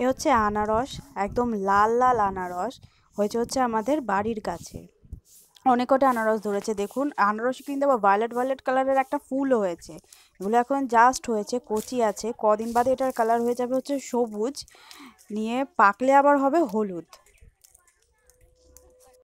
এ হচ্ছে আনারস একদম লাল লাল আনারস হয়েছে হচ্ছে আমাদের বাড়ির কাছে অনেক কটা আনারস ধরেছে দেখুন আনারস কিন্তু আবার ভায়োলেট ভায়োলেট কালারের একটা ফুল হয়েছে এগুলো এখন জাস্ট হয়েছে কচি আছে কদিন বাদে এটার কালার হয়ে যাবে হচ্ছে সবুজ নিয়ে পাকলে আবার হবে হলুদ